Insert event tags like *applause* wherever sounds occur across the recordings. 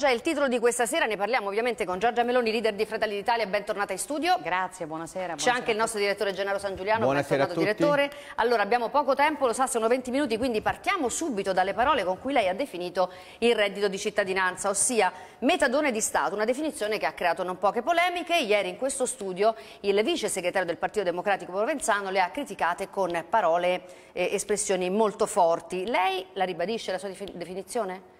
Giorgia è il titolo di questa sera, ne parliamo ovviamente con Giorgia Meloni, leader di Fratelli d'Italia, bentornata in studio. Grazie, buonasera. C'è anche il nostro direttore Gennaro San Giuliano, buonasera bentornato direttore. Allora abbiamo poco tempo, lo sa, sono 20 minuti, quindi partiamo subito dalle parole con cui lei ha definito il reddito di cittadinanza, ossia metadone di Stato, una definizione che ha creato non poche polemiche. Ieri in questo studio il vice segretario del Partito Democratico Provenzano le ha criticate con parole e espressioni molto forti. Lei la ribadisce la sua definizione?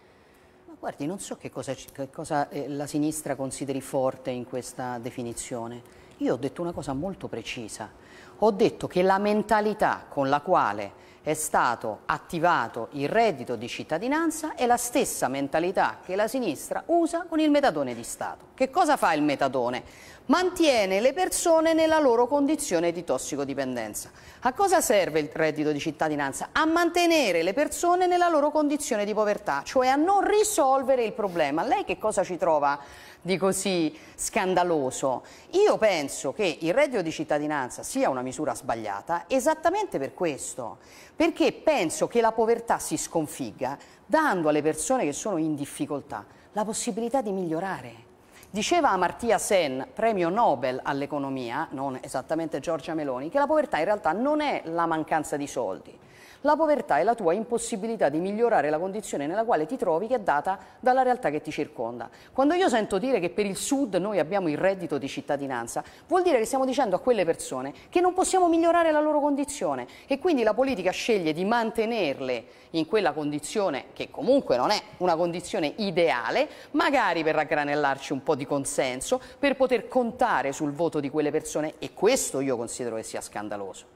Guardi, non so che cosa, che cosa eh, la sinistra consideri forte in questa definizione. Io ho detto una cosa molto precisa. Ho detto che la mentalità con la quale è stato attivato il reddito di cittadinanza e la stessa mentalità che la sinistra usa con il metadone di Stato. Che cosa fa il metadone? Mantiene le persone nella loro condizione di tossicodipendenza. A cosa serve il reddito di cittadinanza? A mantenere le persone nella loro condizione di povertà, cioè a non risolvere il problema. Lei che cosa ci trova? di così scandaloso. Io penso che il reddito di cittadinanza sia una misura sbagliata esattamente per questo, perché penso che la povertà si sconfigga dando alle persone che sono in difficoltà la possibilità di migliorare. Diceva Amartya Sen, premio Nobel all'economia, non esattamente Giorgia Meloni, che la povertà in realtà non è la mancanza di soldi, la povertà è la tua impossibilità di migliorare la condizione nella quale ti trovi che è data dalla realtà che ti circonda. Quando io sento dire che per il Sud noi abbiamo il reddito di cittadinanza, vuol dire che stiamo dicendo a quelle persone che non possiamo migliorare la loro condizione e quindi la politica sceglie di mantenerle in quella condizione che comunque non è una condizione ideale, magari per raggranellarci un po' di consenso, per poter contare sul voto di quelle persone e questo io considero che sia scandaloso.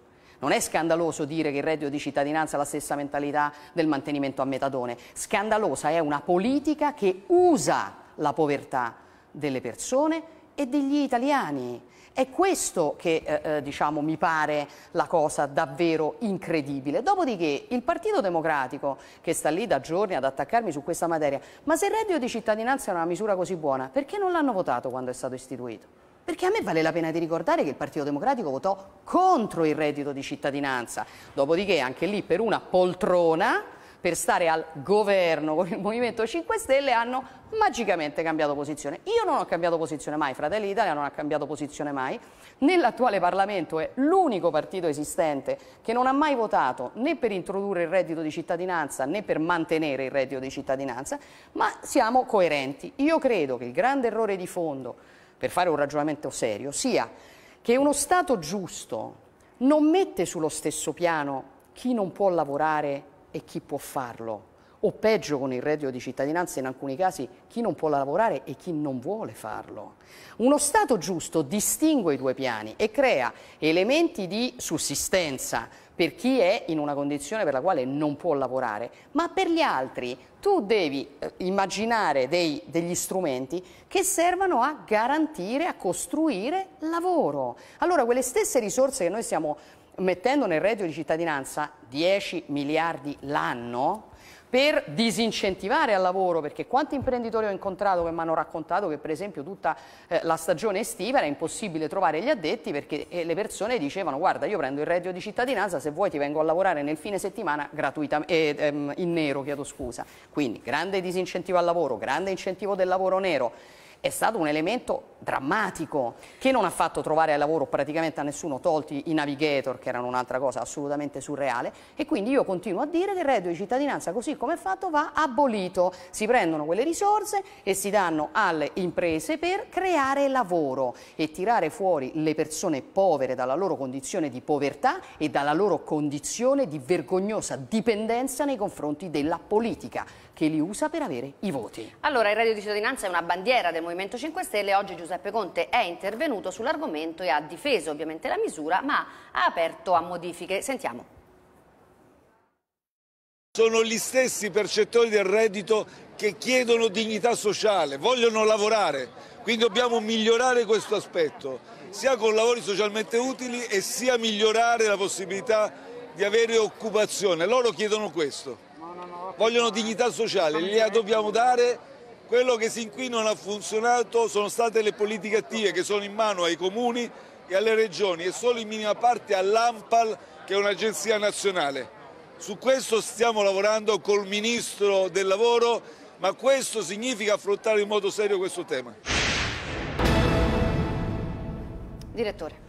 Non è scandaloso dire che il reddito di cittadinanza ha la stessa mentalità del mantenimento a metadone. Scandalosa è una politica che usa la povertà delle persone e degli italiani. È questo che eh, eh, diciamo, mi pare la cosa davvero incredibile. Dopodiché il Partito Democratico, che sta lì da giorni ad attaccarmi su questa materia, ma se il reddito di cittadinanza è una misura così buona, perché non l'hanno votato quando è stato istituito? Perché a me vale la pena di ricordare che il Partito Democratico votò contro il reddito di cittadinanza, dopodiché anche lì per una poltrona, per stare al governo con il Movimento 5 Stelle, hanno magicamente cambiato posizione. Io non ho cambiato posizione mai, Fratelli d'Italia non ha cambiato posizione mai, nell'attuale Parlamento è l'unico partito esistente che non ha mai votato né per introdurre il reddito di cittadinanza né per mantenere il reddito di cittadinanza, ma siamo coerenti. Io credo che il grande errore di fondo per fare un ragionamento serio, sia che uno Stato giusto non mette sullo stesso piano chi non può lavorare e chi può farlo, o peggio con il reddito di cittadinanza in alcuni casi chi non può lavorare e chi non vuole farlo. Uno Stato giusto distingue i due piani e crea elementi di sussistenza, per chi è in una condizione per la quale non può lavorare, ma per gli altri tu devi eh, immaginare dei, degli strumenti che servano a garantire, a costruire lavoro. Allora quelle stesse risorse che noi stiamo mettendo nel reddito di cittadinanza, 10 miliardi l'anno, per disincentivare al lavoro, perché quanti imprenditori ho incontrato che mi hanno raccontato che per esempio tutta eh, la stagione estiva era impossibile trovare gli addetti perché eh, le persone dicevano guarda io prendo il reddito di cittadinanza, se vuoi ti vengo a lavorare nel fine settimana gratuitamente, eh, ehm, in nero, chiedo scusa. Quindi grande disincentivo al lavoro, grande incentivo del lavoro nero è stato un elemento drammatico che non ha fatto trovare al lavoro praticamente a nessuno, tolti i navigator che erano un'altra cosa assolutamente surreale e quindi io continuo a dire che il reddito di cittadinanza così come è fatto va abolito, si prendono quelle risorse e si danno alle imprese per creare lavoro e tirare fuori le persone povere dalla loro condizione di povertà e dalla loro condizione di vergognosa dipendenza nei confronti della politica che li usa per avere i voti. Allora, il reddito di cittadinanza è una bandiera del Movimento 5 Stelle. Oggi Giuseppe Conte è intervenuto sull'argomento e ha difeso ovviamente la misura, ma ha aperto a modifiche. Sentiamo. Sono gli stessi percettori del reddito che chiedono dignità sociale, vogliono lavorare, quindi dobbiamo migliorare questo aspetto, sia con lavori socialmente utili e sia migliorare la possibilità di avere occupazione. Loro chiedono questo vogliono dignità sociale, gliela dobbiamo dare. Quello che sin qui non ha funzionato sono state le politiche attive che sono in mano ai comuni e alle regioni e solo in minima parte all'AMPAL che è un'agenzia nazionale. Su questo stiamo lavorando col Ministro del Lavoro, ma questo significa affrontare in modo serio questo tema. Direttore.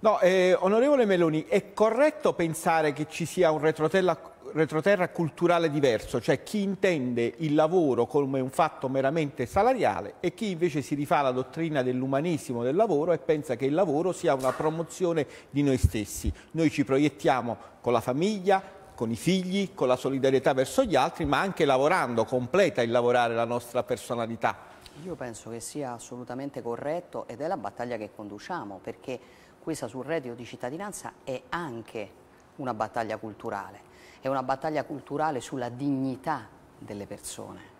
No, eh, onorevole Meloni, è corretto pensare che ci sia un retrotella retroterra culturale diverso, cioè chi intende il lavoro come un fatto meramente salariale e chi invece si rifà alla dottrina dell'umanesimo del lavoro e pensa che il lavoro sia una promozione di noi stessi. Noi ci proiettiamo con la famiglia, con i figli, con la solidarietà verso gli altri, ma anche lavorando, completa il lavorare la nostra personalità. Io penso che sia assolutamente corretto ed è la battaglia che conduciamo, perché questa sul reddito di cittadinanza è anche una battaglia culturale, è una battaglia culturale sulla dignità delle persone.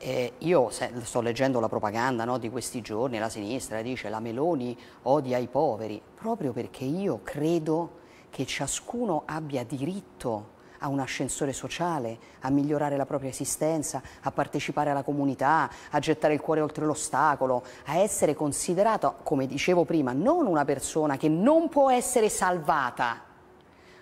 Eh, io sto leggendo la propaganda no, di questi giorni, la sinistra dice la Meloni odia i poveri, proprio perché io credo che ciascuno abbia diritto a un ascensore sociale, a migliorare la propria esistenza, a partecipare alla comunità, a gettare il cuore oltre l'ostacolo, a essere considerato, come dicevo prima, non una persona che non può essere salvata,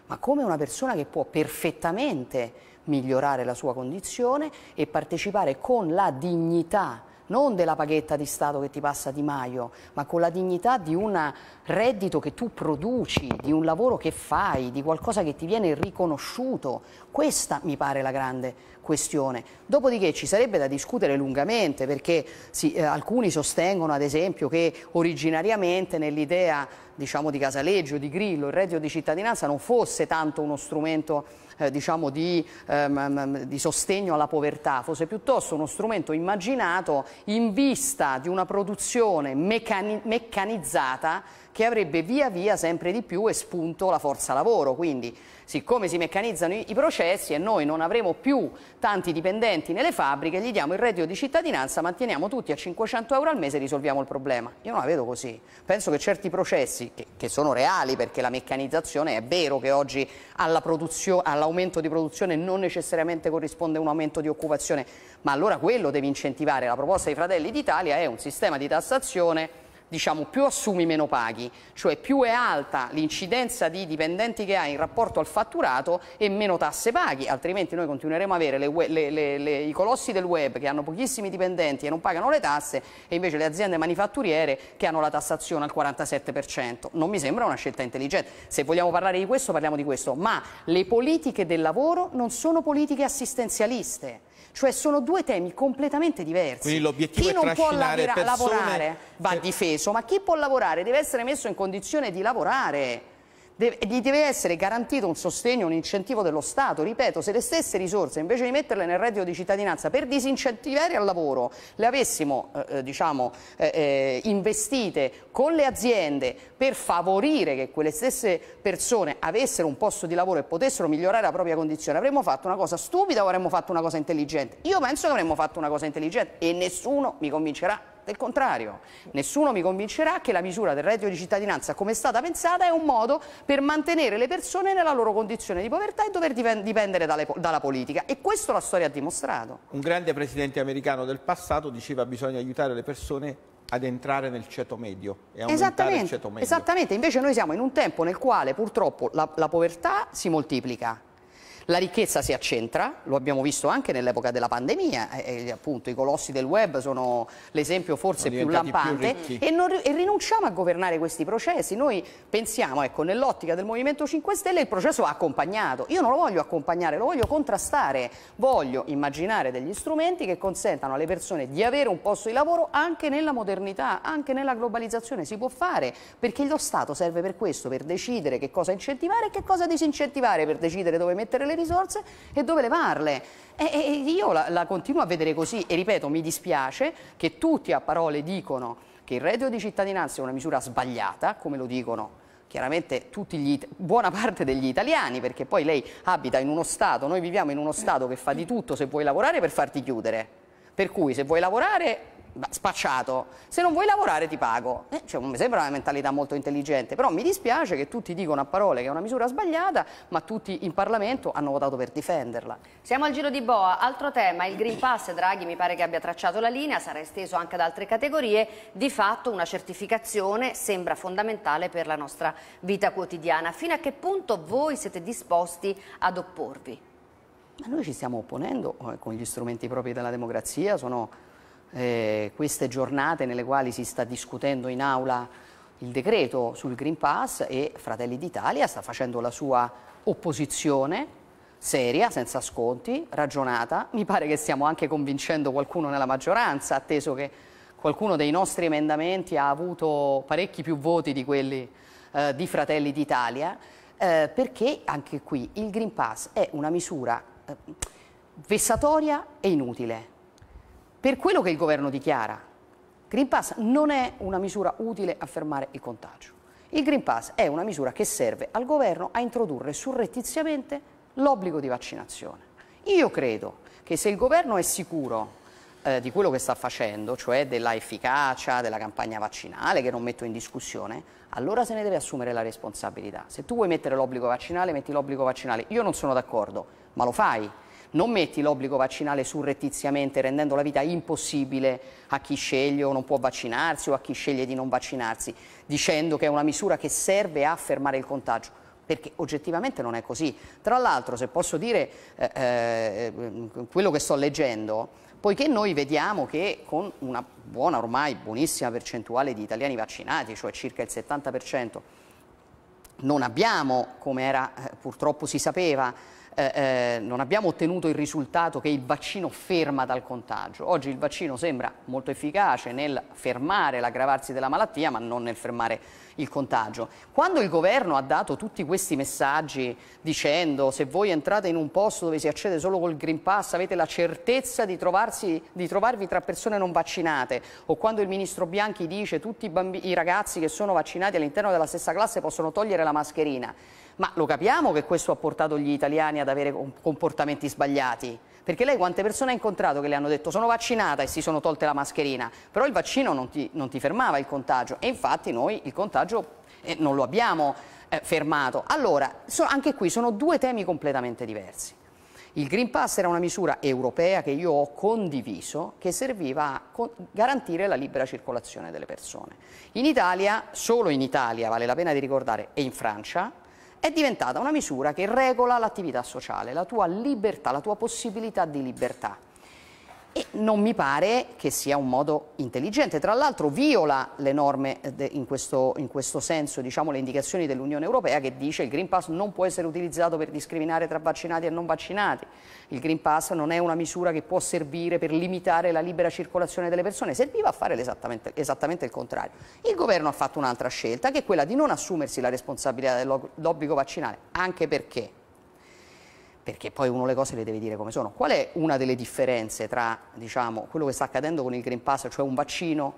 ma come una persona che può perfettamente migliorare la sua condizione e partecipare con la dignità non della paghetta di Stato che ti passa Di Maio, ma con la dignità di un reddito che tu produci, di un lavoro che fai, di qualcosa che ti viene riconosciuto. Questa mi pare la grande questione. Dopodiché ci sarebbe da discutere lungamente perché sì, eh, alcuni sostengono ad esempio che originariamente nell'idea diciamo, di Casaleggio, di Grillo, il reddito di cittadinanza non fosse tanto uno strumento eh, diciamo, di, ehm, ehm, ehm di, sostegno alla povertà, fosse piuttosto uno strumento immaginato in vista di una produzione meccani meccanizzata che avrebbe via via sempre di più espunto la forza lavoro. Quindi siccome si meccanizzano i, processi e noi non avremo più tanti dipendenti nelle fabbriche, gli diamo il reddito di cittadinanza, manteniamo tutti a 500 euro al mese e risolviamo il problema. Io non la vedo così. Penso che certi processi, che, che sono reali perché la meccanizzazione è vero che oggi all'aumento di produzione non necessariamente corrisponde un aumento di occupazione, ma allora quello devi incentivare. La proposta dei Fratelli d'Italia è un sistema di tassazione diciamo più assumi meno paghi, cioè più è alta l'incidenza di dipendenti che hai in rapporto al fatturato e meno tasse paghi, altrimenti noi continueremo a avere le, le, le, i colossi del web che hanno pochissimi dipendenti e non pagano le tasse e invece le aziende manifatturiere che hanno la tassazione al 47%. Non mi sembra una scelta intelligente. Se vogliamo parlare di questo parliamo di questo, ma le politiche del lavoro non sono politiche assistenzialiste. Cioè sono due temi completamente diversi. Quindi l'obiettivo è trascinare persone... lavorare va difeso, ma chi può lavorare deve essere messo in condizione di lavorare. Deve, gli deve essere garantito un sostegno, un incentivo dello Stato, ripeto, se le stesse risorse invece di metterle nel reddito di cittadinanza per disincentivare al lavoro le avessimo eh, eh diciamo, eh, eh, investite con le aziende per favorire che quelle stesse persone avessero un posto di lavoro e potessero migliorare la propria condizione, avremmo fatto una cosa stupida o avremmo fatto una cosa intelligente? Io penso che avremmo fatto una cosa intelligente e nessuno mi convincerà del contrario, nessuno mi convincerà che la misura del reddito di cittadinanza come è stata pensata è un modo per mantenere le persone nella loro condizione di povertà e dover dipendere dalle, dalla politica. E questo la storia ha dimostrato. Un grande presidente americano del passato diceva che bisogna aiutare le persone ad entrare nel ceto medio e aumentare il ceto medio. Esattamente, invece noi siamo in un tempo nel quale purtroppo la, la povertà si moltiplica, la ricchezza si accentra, lo abbiamo visto anche nell'epoca della pandemia, e, eh, e, eh, appunto i colossi del web sono l'esempio forse più lampante più e, non, e, rinunciamo a governare questi processi. Noi pensiamo, ecco, nell'ottica del Movimento 5 Stelle il processo va accompagnato. Io non lo voglio accompagnare, lo voglio contrastare, voglio immaginare degli strumenti che consentano alle persone di avere un posto di lavoro anche nella modernità, anche nella globalizzazione, si può fare, perché lo Stato serve per questo, per decidere che cosa incentivare e che cosa disincentivare, per decidere dove mettere le risorse e dove levarle. E, e io la, la continuo a vedere così e ripeto, mi dispiace che tutti a parole dicono che il reddito di cittadinanza è una misura sbagliata, come lo dicono chiaramente gli, buona parte degli italiani, perché poi lei abita in uno Stato, noi viviamo in uno Stato che fa di tutto se vuoi lavorare per farti chiudere. Per cui se vuoi lavorare spacciato, se non vuoi lavorare ti pago. Eh, cioè, mi sembra una mentalità molto intelligente, però mi dispiace che tutti dicono a parole che è una misura sbagliata, ma tutti in Parlamento hanno votato per difenderla. Siamo al giro di boa, altro tema, il Green Pass, Draghi mi pare che abbia tracciato la linea, sarà esteso anche ad altre categorie, di fatto una certificazione sembra fondamentale per la nostra vita quotidiana. Fino a che punto voi siete disposti ad opporvi? Ma noi ci stiamo opponendo eh, con gli strumenti propri della democrazia, sono eh, queste giornate nelle quali si sta discutendo in aula il decreto sul Green Pass e Fratelli d'Italia sta facendo la sua opposizione seria, senza sconti, ragionata. Mi pare che stiamo anche convincendo qualcuno nella maggioranza, atteso che qualcuno dei nostri emendamenti ha avuto parecchi più voti di quelli eh, di Fratelli d'Italia, eh, perché anche qui il Green Pass è una misura eh, vessatoria e inutile per quello che il governo dichiara, Green Pass non è una misura utile a fermare il contagio. Il Green Pass è una misura che serve al governo a introdurre surrettiziamente l'obbligo di vaccinazione. Io credo che se il governo è sicuro eh, di quello che sta facendo, cioè della efficacia della campagna vaccinale che non metto in discussione, allora se ne deve assumere la responsabilità. Se tu vuoi mettere l'obbligo vaccinale, metti l'obbligo vaccinale. Io non sono d'accordo, ma lo fai non metti l'obbligo vaccinale surrettiziamente rendendo la vita impossibile a chi sceglie o non può vaccinarsi o a chi sceglie di non vaccinarsi, dicendo che è una misura che serve a fermare il contagio perché oggettivamente non è così. Tra l'altro, se posso dire eh, eh, quello che sto leggendo, poiché noi vediamo che con una buona, ormai buonissima percentuale di italiani vaccinati, cioè circa il 70%, non abbiamo, come era, eh, purtroppo si sapeva, eh, eh, non abbiamo ottenuto il risultato che il vaccino ferma dal contagio. Oggi il vaccino sembra molto efficace nel fermare l'aggravarsi della malattia, ma non nel fermare il contagio. Quando il governo ha dato tutti questi messaggi dicendo se voi entrate in un posto dove si accede solo col Green Pass avete la certezza di, trovarsi, di trovarvi tra persone non vaccinate o quando il ministro Bianchi dice tutti i, i ragazzi che sono vaccinati all'interno della stessa classe possono togliere la mascherina, ma lo capiamo che questo ha portato gli italiani ad avere comportamenti sbagliati? Perché lei quante persone ha incontrato che le hanno detto sono vaccinata e si sono tolte la mascherina, però il vaccino non ti, non ti fermava il contagio e infatti noi il contagio eh, non lo abbiamo eh, fermato. Allora, so, anche qui sono due temi completamente diversi. Il Green Pass era una misura europea che io ho condiviso che serviva a garantire la libera circolazione delle persone. In Italia, solo in Italia vale la pena di ricordare, e in Francia, è diventata una misura che regola l'attività sociale, la tua libertà, la tua possibilità di libertà e non mi pare che sia un modo intelligente. Tra l'altro viola le norme eh, in questo, in questo senso, diciamo, le indicazioni dell'Unione Europea che dice che il Green Pass non può essere utilizzato per discriminare tra vaccinati e non vaccinati. Il Green Pass non è una misura che può servire per limitare la libera circolazione delle persone, serviva a fare esattamente, esattamente il contrario. Il governo ha fatto un'altra scelta che è quella di non assumersi la responsabilità dell'obbligo vaccinale, anche perché perché poi uno le cose le deve dire come sono. Qual è una delle differenze tra diciamo, quello che sta accadendo con il Green Pass, cioè un vaccino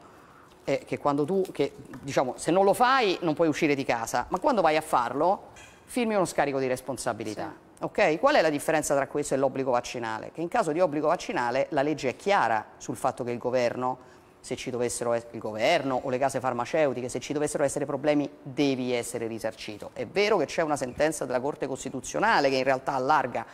eh, che quando tu, che, diciamo, se non lo fai non puoi uscire di casa, ma quando vai a farlo firmi uno scarico di responsabilità. Sì. Okay? Qual è la differenza tra questo e l'obbligo vaccinale? Che in caso di obbligo vaccinale la legge è chiara sul fatto che il governo se ci dovessero essere il governo o le case farmaceutiche, se ci dovessero essere problemi devi essere risarcito. È vero che c'è una sentenza della Corte Costituzionale che in realtà allarga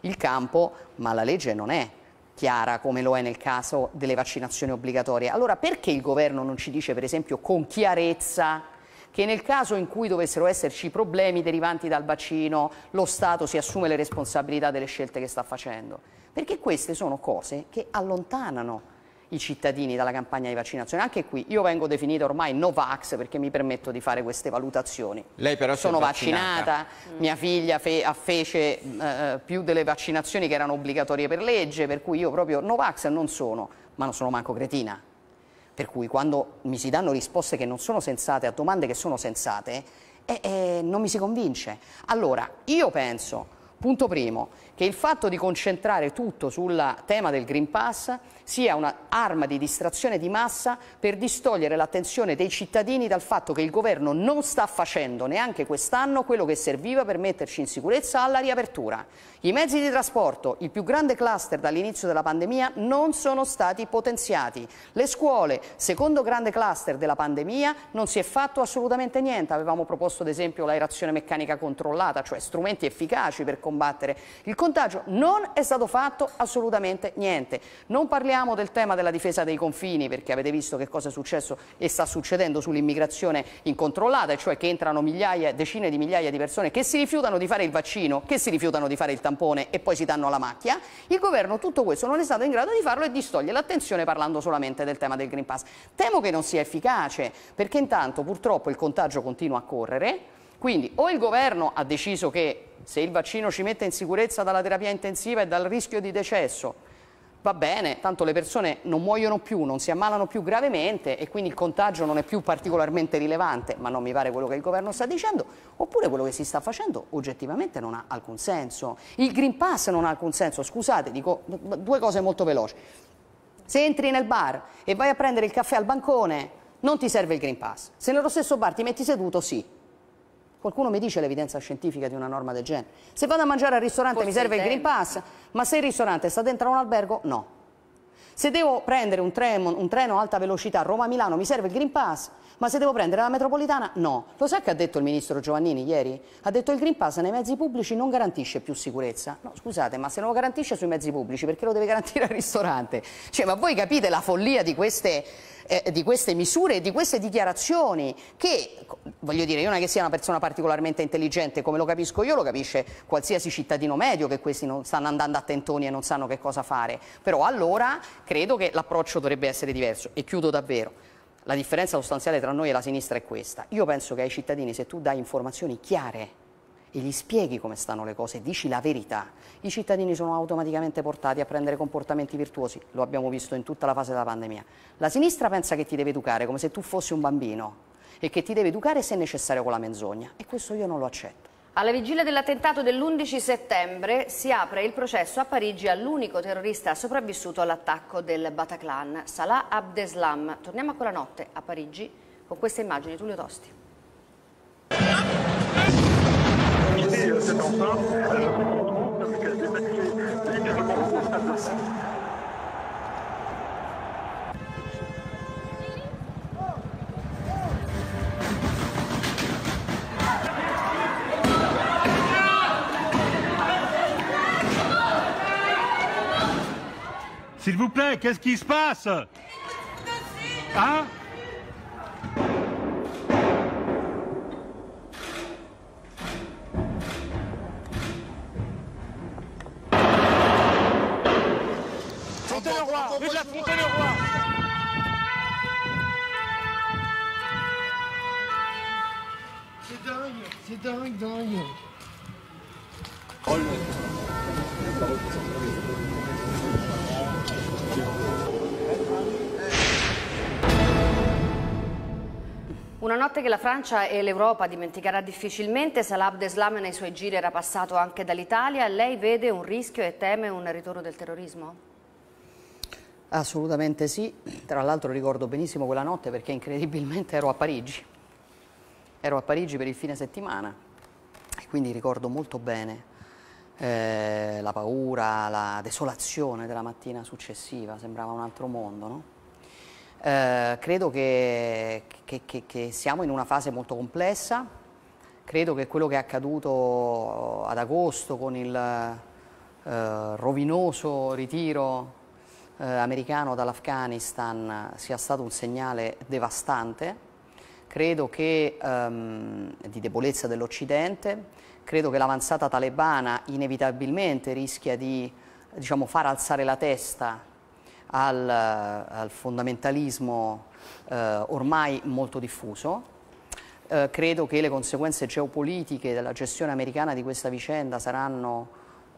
il campo, ma la legge non è chiara come lo è nel caso delle vaccinazioni obbligatorie. Allora perché il governo non ci dice per esempio con chiarezza che nel caso in cui dovessero esserci problemi derivanti dal vaccino lo Stato si assume le responsabilità delle scelte che sta facendo? Perché queste sono cose che allontanano i cittadini dalla campagna di vaccinazione. Anche qui io vengo definita ormai Novax perché mi permetto di fare queste valutazioni. Lei però Sono vaccinata, vaccinata. mia figlia fe fece eh, più delle vaccinazioni che erano obbligatorie per legge, per cui io proprio Novax non sono, ma non sono manco cretina. Per cui quando mi si danno risposte che non sono sensate a domande che sono sensate, eh, eh, non mi si convince. Allora, io penso, punto primo, che il fatto di concentrare tutto sul tema del Green Pass sia un'arma di distrazione di massa per distogliere l'attenzione dei cittadini dal fatto che il governo non sta facendo neanche quest'anno quello che serviva per metterci in sicurezza alla riapertura. I mezzi di trasporto, il più grande cluster dall'inizio della pandemia, non sono stati potenziati. Le scuole, secondo grande cluster della pandemia, non si è fatto assolutamente niente. Avevamo proposto ad esempio l'aerazione meccanica controllata, cioè strumenti efficaci per combattere il contagio montaggio non è stato fatto assolutamente niente. Non parliamo del tema della difesa dei confini, perché avete visto che cosa è successo e sta succedendo sull'immigrazione incontrollata, cioè che entrano migliaia, decine di migliaia di persone che si rifiutano di fare il vaccino, che si rifiutano di fare il tampone e poi si danno alla macchia. Il governo tutto questo non è stato in grado di farlo e distoglie l'attenzione parlando solamente del tema del Green Pass. Temo che non sia efficace, perché intanto purtroppo il contagio continua a correre, quindi o il governo ha deciso che se il vaccino ci mette in sicurezza dalla terapia intensiva e dal rischio di decesso, va bene, tanto le persone non muoiono più, non si ammalano più gravemente e quindi il contagio non è più particolarmente rilevante, ma non mi pare quello che il governo sta dicendo, oppure quello che si sta facendo oggettivamente non ha alcun senso. Il Green Pass non ha alcun senso, scusate, dico due cose molto veloci. Se entri nel bar e vai a prendere il caffè al bancone, non ti serve il Green Pass. Se nello stesso bar ti metti seduto, sì. Qualcuno mi dice l'evidenza scientifica di una norma del genere. Se vado a mangiare al ristorante Forse mi serve il Green Pass, ma se il ristorante sta dentro un albergo, no. Se devo prendere un treno, un treno alta velocità Roma-Milano mi serve il Green Pass, ma se devo prendere la metropolitana no. Lo sa che ha detto il ministro Giovannini ieri? Ha detto che il Green Pass nei mezzi pubblici non garantisce più sicurezza. No, scusate, ma se non lo garantisce sui mezzi pubblici perché lo deve garantire al ristorante? Cioè, ma voi capite la follia di queste eh, di queste misure e di queste dichiarazioni che, voglio dire, io non è che sia una persona particolarmente intelligente, come lo capisco io, lo capisce qualsiasi cittadino medio che questi non stanno andando a tentoni e non sanno che cosa fare, però allora credo che l'approccio dovrebbe essere diverso e chiudo davvero. La differenza sostanziale tra noi e la sinistra è questa. Io penso che ai cittadini se tu dai informazioni chiare e gli spieghi come stanno le cose, dici la verità, i cittadini sono automaticamente portati a prendere comportamenti virtuosi, lo abbiamo visto in tutta la fase della pandemia. La sinistra pensa che ti deve educare come se tu fossi un bambino e che ti deve educare se necessario con la menzogna e questo io non lo accetto. Alla vigilia dell'attentato dell'11 settembre si apre il processo a Parigi all'unico terrorista sopravvissuto all'attacco del Bataclan, Salah Abdeslam. Torniamo a quella notte a Parigi con queste immagini, Tullio Tosti. Euh, S'il vous plaît, qu'est-ce qui se passe Hein Una notte che la Francia e l'Europa dimenticherà difficilmente, Salah Abdeslam nei suoi giri era passato anche dall'Italia. Lei vede un rischio e teme un ritorno del terrorismo? Assolutamente sì. Tra l'altro ricordo benissimo quella notte perché incredibilmente ero a Parigi. Ero a Parigi per il fine settimana e quindi ricordo molto bene eh, la paura, la desolazione della mattina successiva. Sembrava un altro mondo, no? Eh, credo che, che, che, che siamo in una fase molto complessa, credo che quello che è accaduto ad agosto con il eh, rovinoso ritiro eh, americano dall'Afghanistan sia stato un segnale devastante, credo che ehm, di debolezza dell'Occidente, credo che l'avanzata talebana inevitabilmente rischia di diciamo, far alzare la testa al, al fondamentalismo eh, ormai molto diffuso. Eh, credo che le conseguenze geopolitiche della gestione americana di questa vicenda saranno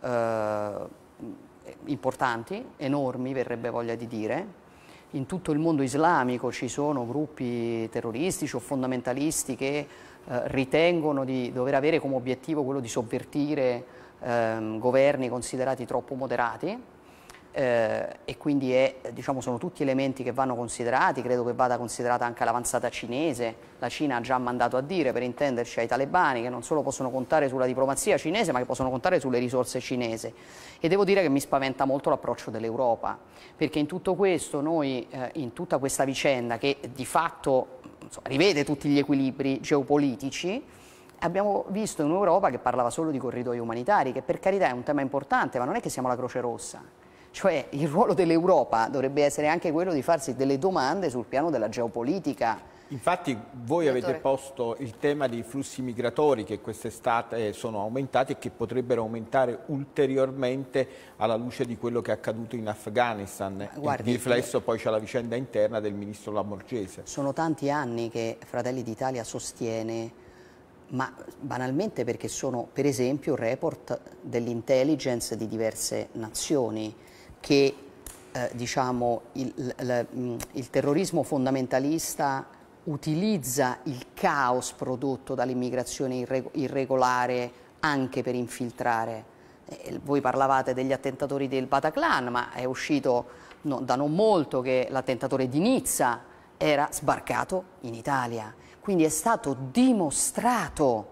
eh, importanti, enormi verrebbe voglia di dire. In tutto il mondo islamico ci sono gruppi terroristici o fondamentalisti che eh, ritengono di dover avere come obiettivo quello di sovvertire ehm, governi considerati troppo moderati eh, e quindi è, diciamo, sono tutti elementi che vanno considerati, credo che vada considerata anche l'avanzata cinese, la Cina ha già mandato a dire per intenderci ai talebani che non solo possono contare sulla diplomazia cinese ma che possono contare sulle risorse cinese e devo dire che mi spaventa molto l'approccio dell'Europa perché in tutto questo noi, eh, in tutta questa vicenda che di fatto insomma, rivede tutti gli equilibri geopolitici, abbiamo visto un'Europa che parlava solo di corridoi umanitari, che per carità è un tema importante, ma non è che siamo la Croce Rossa. Cioè il ruolo dell'Europa dovrebbe essere anche quello di farsi delle domande sul piano della geopolitica. Infatti voi avete posto il tema dei flussi migratori che quest'estate sono aumentati e che potrebbero aumentare ulteriormente alla luce di quello che è accaduto in Afghanistan. Guardi, di riflesso poi c'è la vicenda interna del ministro Lamorgese. Sono tanti anni che Fratelli d'Italia sostiene ma banalmente perché sono per esempio report dell'intelligence di diverse nazioni che eh, diciamo, il, il, mm, il terrorismo fondamentalista utilizza il caos prodotto dall'immigrazione irregolare anche per infiltrare. Eh, voi parlavate degli attentatori del Bataclan, ma è uscito no, da non molto che l'attentatore di Nizza era sbarcato in Italia. Quindi è stato dimostrato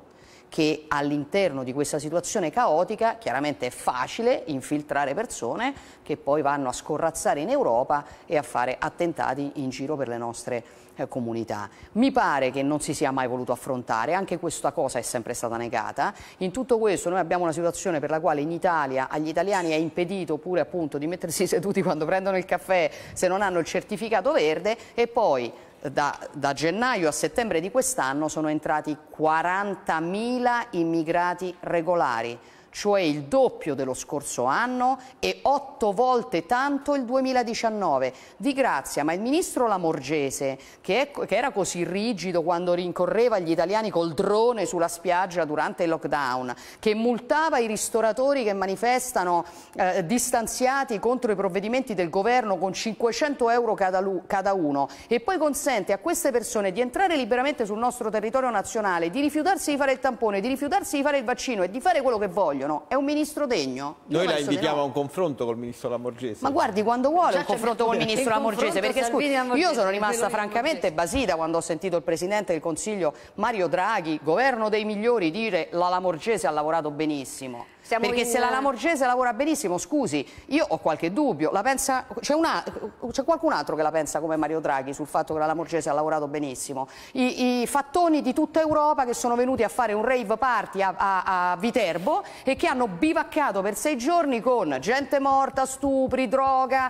che all'interno di questa situazione caotica chiaramente è facile infiltrare persone che poi vanno a scorrazzare in Europa e a fare attentati in giro per le nostre eh, comunità. Mi pare che non si sia mai voluto affrontare, anche questa cosa è sempre stata negata. In tutto questo noi abbiamo una situazione per la quale in Italia agli italiani è impedito pure appunto di mettersi *laughs* seduti quando prendono il caffè se non hanno il certificato verde e poi da, da gennaio a settembre di quest'anno sono entrati 40.000 immigrati regolari, cioè il doppio dello scorso anno e otto volte tanto il 2019. Di grazia, ma il ministro Lamorgese, che, è, che era così rigido quando rincorreva gli italiani col drone sulla spiaggia durante il lockdown, che multava i ristoratori che manifestano eh, distanziati contro i provvedimenti del governo con 500 euro cada, cada uno e poi consente a queste persone di entrare liberamente sul nostro territorio nazionale, di rifiutarsi di fare il tampone, di rifiutarsi di fare il vaccino e di fare quello che vogliono, vogliono. È un ministro degno? Noi la invitiamo no. a un confronto col ministro Lamorgese. Ma guardi, quando vuole un confronto col ministro Lamorgese, perché scusi, io sono rimasta francamente basita quando ho sentito il presidente del Consiglio Mario Draghi, governo dei migliori, dire la Lamorgese ha lavorato benissimo. Siamo Perché in... se la Lamorgese lavora benissimo, scusi, io ho qualche dubbio, c'è qualcun altro che la pensa come Mario Draghi sul fatto che la Lamorgese ha lavorato benissimo. I, I, fattoni di tutta Europa che sono venuti a fare un rave party a, a, a Viterbo e che hanno bivaccato per sei giorni con gente morta, stupri, droga,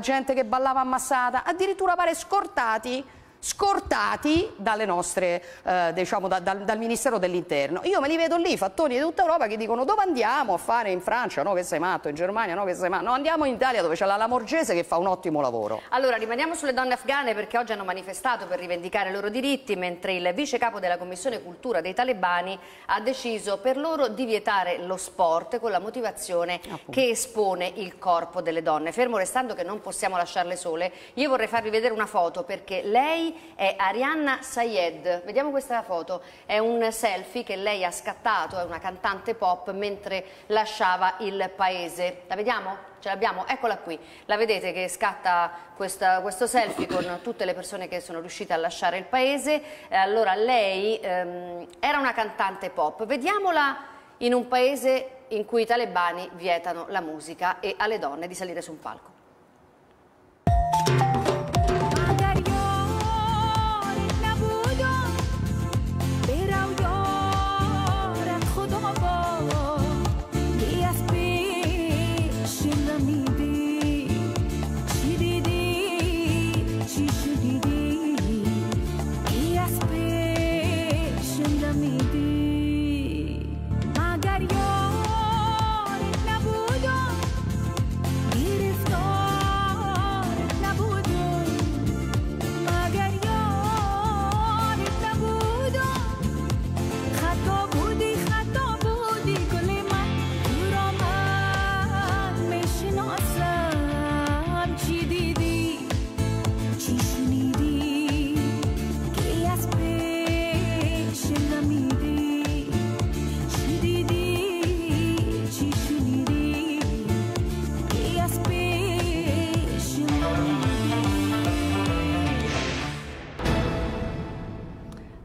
gente che ballava ammassata, addirittura pare scortati scortati nostre, eh, diciamo, da, da, dal Ministero dell'Interno. Io me li vedo lì, fattoni di tutta Europa, che dicono dove andiamo a fare in Francia, no che sei matto, in Germania, no che sei matto, no andiamo in Italia dove c'è la Lamorgese che fa un ottimo lavoro. Allora rimaniamo sulle donne afghane perché oggi hanno manifestato per rivendicare i loro diritti, mentre il vice capo della Commissione Cultura dei talebani ha deciso per loro di vietare lo sport con la motivazione Appunto. che espone il corpo delle donne. Fermo restando che non possiamo lasciarle sole, io vorrei farvi vedere una foto perché lei è Arianna Sayed. Vediamo questa foto, è un selfie che lei ha scattato, è una cantante pop mentre lasciava il paese. La vediamo? ce l'abbiamo, eccola qui, la vedete che scatta questa, questo selfie con tutte le persone che sono riuscite a lasciare il paese, eh, allora lei ehm, era una cantante pop, vediamola in un paese in cui i talebani vietano la musica e alle donne di salire su un palco.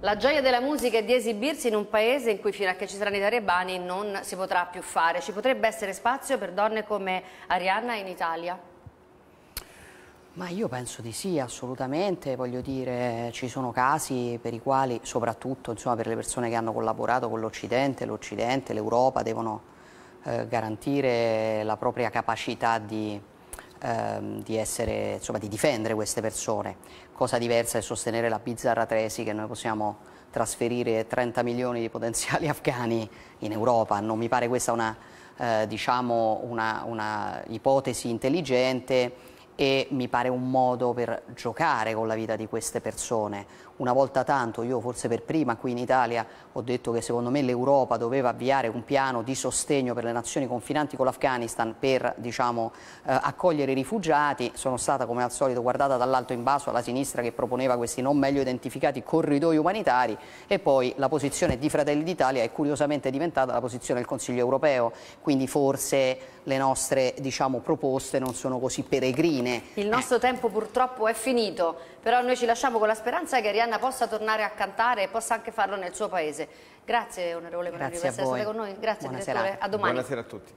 La gioia della musica è di esibirsi in un paese in cui fino a che ci saranno i talebani non si potrà più fare. Ci potrebbe essere spazio per donne come Arianna in Italia? Ma io penso di sì, assolutamente, voglio dire, ci sono casi per i quali, soprattutto insomma, per le persone che hanno collaborato con l'Occidente, l'Occidente, l'Europa devono eh, garantire la propria capacità di, ehm, di, essere, insomma, di difendere queste persone cosa diversa è sostenere la bizzarra tesi che noi possiamo trasferire 30 milioni di potenziali *laughs* afghani in Europa. Non mi pare questa una, eh, diciamo una, una ipotesi intelligente e mi pare un modo per giocare con la vita di queste persone. Una volta tanto, io forse per prima qui in Italia ho detto che secondo me l'Europa doveva avviare un piano di sostegno per le nazioni confinanti con l'Afghanistan per diciamo, eh, accogliere i rifugiati, sono stata come al solito guardata dall'alto in basso alla sinistra che proponeva questi non meglio identificati corridoi umanitari e poi la posizione di Fratelli d'Italia è curiosamente diventata la posizione del Consiglio europeo, quindi forse le nostre diciamo, proposte non sono così peregrine. Il nostro eh. tempo purtroppo è finito, però noi ci lasciamo con la speranza che Arianna possa tornare a cantare e possa anche farlo nel suo paese. Grazie onorevole Grazie per essere stata con noi, grazie Buona direttore, serata. a domani. Buonasera a tutti.